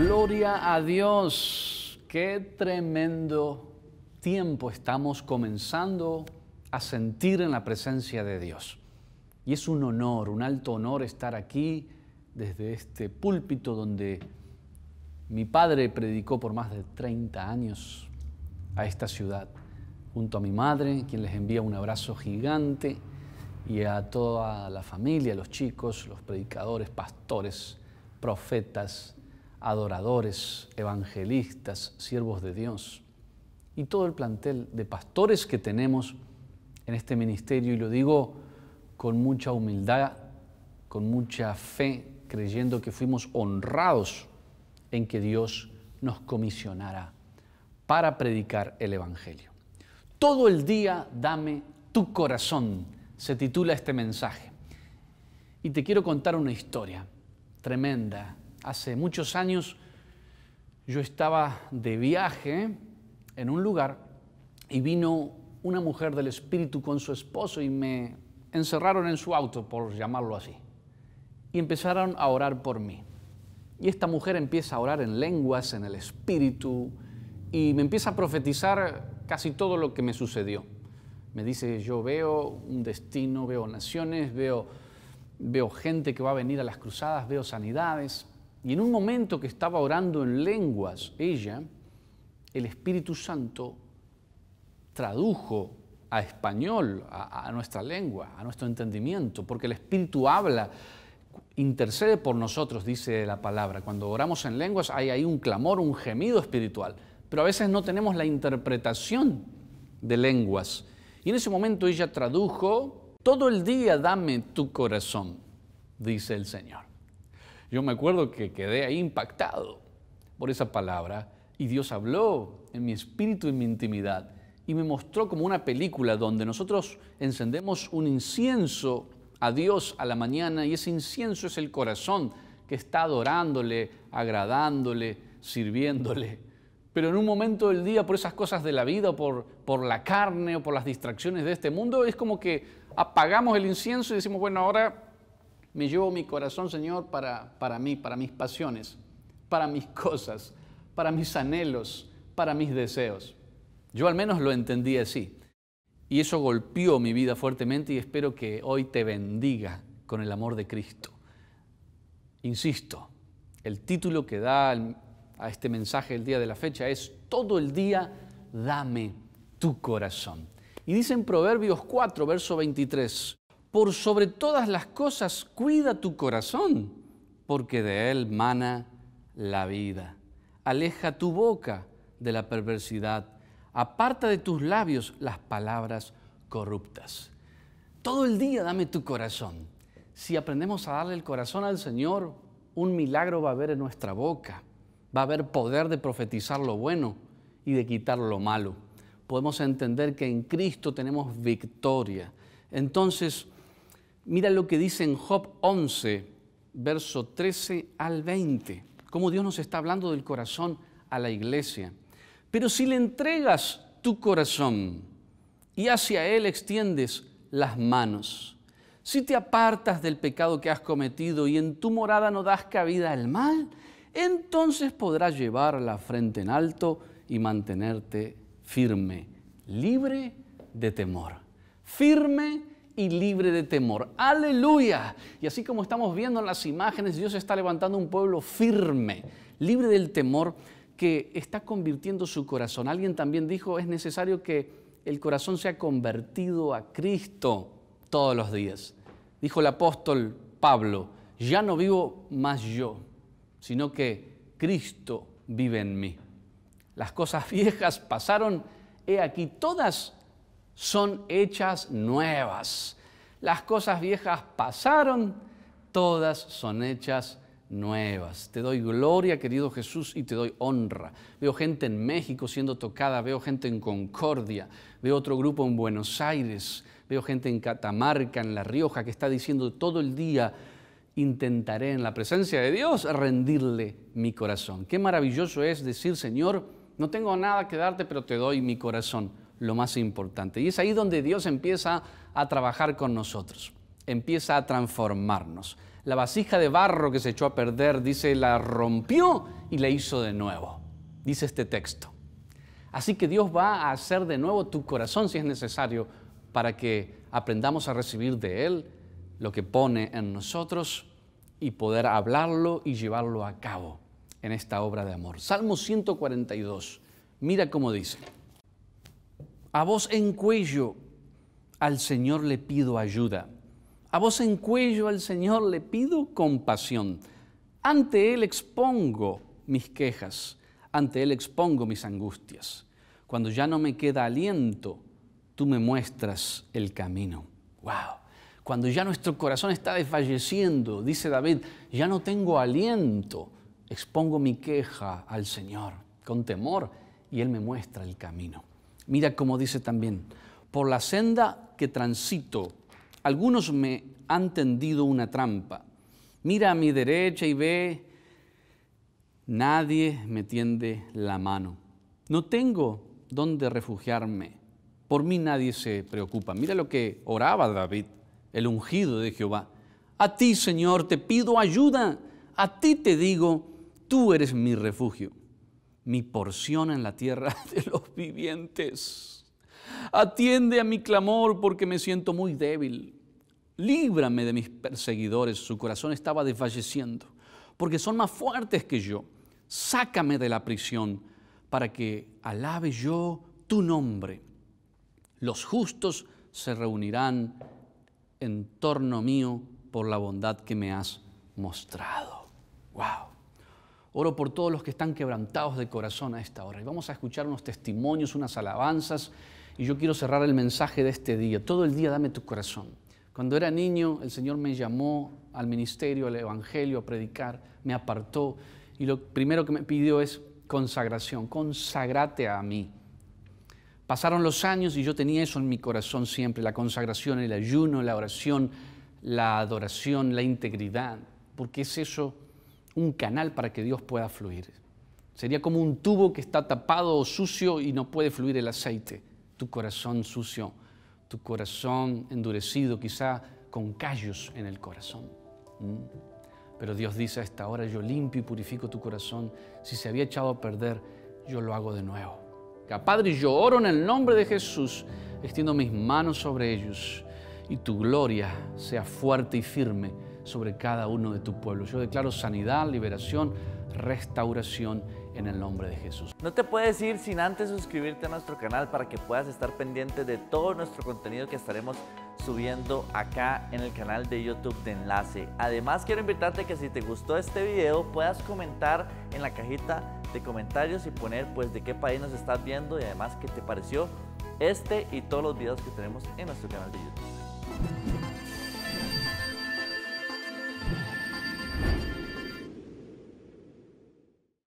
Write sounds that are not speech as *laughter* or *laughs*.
Gloria a Dios. Qué tremendo tiempo estamos comenzando a sentir en la presencia de Dios. Y es un honor, un alto honor estar aquí desde este púlpito donde mi padre predicó por más de 30 años a esta ciudad, junto a mi madre, quien les envía un abrazo gigante, y a toda la familia, los chicos, los predicadores, pastores, profetas, adoradores, evangelistas, siervos de Dios y todo el plantel de pastores que tenemos en este ministerio. Y lo digo con mucha humildad, con mucha fe, creyendo que fuimos honrados en que Dios nos comisionara para predicar el Evangelio. Todo el día dame tu corazón, se titula este mensaje. Y te quiero contar una historia tremenda Hace muchos años yo estaba de viaje en un lugar y vino una mujer del espíritu con su esposo y me encerraron en su auto, por llamarlo así, y empezaron a orar por mí. Y esta mujer empieza a orar en lenguas, en el espíritu, y me empieza a profetizar casi todo lo que me sucedió. Me dice, yo veo un destino, veo naciones, veo, veo gente que va a venir a las cruzadas, veo sanidades. Y en un momento que estaba orando en lenguas ella, el Espíritu Santo tradujo a español, a, nuestra lengua, a nuestro entendimiento, porque el Espíritu habla, intercede por nosotros, dice la palabra. Cuando oramos en lenguas hay ahí un clamor, un gemido espiritual, pero a veces no tenemos la interpretación de lenguas. Y en ese momento ella tradujo, todo el día dame tu corazón, dice el Señor. Yo me acuerdo que quedé ahí impactado por esa palabra y Dios habló en mi espíritu, en mi intimidad y me mostró como una película donde nosotros encendemos un incienso a Dios a la mañana y ese incienso es el corazón que está adorándole, agradándole, sirviéndole. Pero en un momento del día, por esas cosas de la vida, por, por la carne o por las distracciones de este mundo, es como que apagamos el incienso y decimos, bueno, ahora me llevo mi corazón, Señor, para, para mí, para mis pasiones, para mis *laughs* cosas, para mis anhelos, para mis deseos. Yo al menos lo entendí así. Y eso golpeó mi vida fuertemente y espero que hoy te bendiga con el amor de Cristo. Insisto, el título que da a este mensaje el día de la fecha es Todo el día dame tu corazón. Y dicen Proverbios 4, verso 23, por sobre todas las cosas, cuida tu corazón, porque de él mana la vida. Aleja tu boca de la perversidad. Aparta de tus labios las palabras corruptas. Todo el día dame tu corazón. Si aprendemos a darle el corazón al Señor, un milagro va a haber en nuestra boca. Va a haber poder de profetizar lo bueno y de quitar lo malo. Podemos entender que en Cristo tenemos victoria. Entonces, Mira lo que dice en Job 11, verso 13 al 20, cómo Dios nos está hablando del corazón a la iglesia. Pero si le entregas tu corazón y hacia Él extiendes las manos, si te apartas del pecado que has cometido y en tu morada no das cabida al mal, entonces podrás llevar la frente en alto y mantenerte firme, libre de temor, firme y libre de temor. Aleluya. Y así como estamos viendo en las imágenes, Dios está levantando un pueblo firme, libre del temor, que está convirtiendo su corazón. Alguien también dijo, es necesario que el corazón sea convertido a Cristo todos los días. Dijo el apóstol Pablo, ya no vivo más yo, sino que Cristo vive en mí. Las cosas *laughs* viejas pasaron, he aquí, todas son hechas nuevas. Las cosas viejas pasaron, todas son hechas nuevas. Te doy gloria, querido Jesús, y te doy honra. Veo gente en México siendo tocada, veo gente en Concordia, veo otro grupo en Buenos Aires, veo gente en Catamarca, en La Rioja, que está diciendo todo el día, intentaré en la presencia de Dios rendirle mi corazón. Qué maravilloso es decir, Señor, no tengo nada que darte, pero te doy mi corazón lo más importante. Y es ahí donde Dios empieza a trabajar con nosotros, empieza a transformarnos. La vasija de barro que se echó a perder, dice, la rompió y la hizo de nuevo, dice este texto. Así que Dios va a hacer de nuevo tu corazón si es necesario para que aprendamos a recibir de Él lo que pone en nosotros y poder hablarlo y llevarlo a cabo en esta obra de amor. Salmo 142, mira cómo dice. A vos en cuello al Señor le pido ayuda. A vos en cuello al Señor le pido compasión. Ante Él expongo mis quejas, ante Él expongo mis angustias. Cuando ya no me queda aliento, tú me muestras el camino. ¡Wow! Cuando ya nuestro corazón está desfalleciendo, dice David, ya no tengo aliento, expongo mi queja al Señor con temor y Él me muestra el camino. Mira cómo dice también, por la senda que transito, algunos me han tendido una trampa. Mira a mi derecha y ve, nadie me tiende la mano. No tengo dónde refugiarme. Por mí nadie se preocupa. Mira lo que oraba David, el ungido de Jehová. A ti, Señor, te pido ayuda. A ti te digo, tú eres mi refugio mi porción en la tierra *laughs* de los vivientes. Atiende a mi clamor porque me siento muy débil. Líbrame de mis perseguidores, su corazón estaba desfalleciendo, porque son más fuertes que yo. Sácame de la prisión para que alabe yo tu nombre. Los justos se reunirán en torno mío por la bondad que me has mostrado. ¡Wow! Oro por todos los que están quebrantados de corazón a esta hora. Y vamos a escuchar unos testimonios, unas alabanzas. Y yo quiero cerrar el mensaje de este día. Todo el día dame tu corazón. Cuando era niño, el Señor me llamó al ministerio, al evangelio, a predicar, me apartó. Y lo primero que me pidió es consagración. Consagrate a mí. Pasaron los años y yo tenía eso en mi corazón siempre, la consagración, el ayuno, la oración, la adoración, la integridad, porque es eso un canal para que Dios pueda fluir. Sería como un tubo que está tapado o sucio y no puede fluir el aceite. Tu corazón sucio, tu corazón endurecido, quizá con callos en el corazón. ¿Mm? Pero Dios dice a esta hora, yo limpio y purifico tu corazón. Si se había echado a perder, yo lo hago de nuevo. Padre, yo oro en el nombre de Jesús, extiendo mis manos sobre ellos y tu gloria sea fuerte y firme sobre cada uno de tu pueblo. Yo declaro sanidad, liberación, restauración en el nombre de Jesús. No te puedes ir sin antes suscribirte a nuestro canal para que puedas estar pendiente de todo nuestro contenido que estaremos subiendo acá en el canal de YouTube de Enlace. Además quiero invitarte que si te gustó este video puedas comentar en la cajita de comentarios y poner pues de qué país nos estás viendo y además qué te pareció este y todos los videos que tenemos en nuestro canal de YouTube.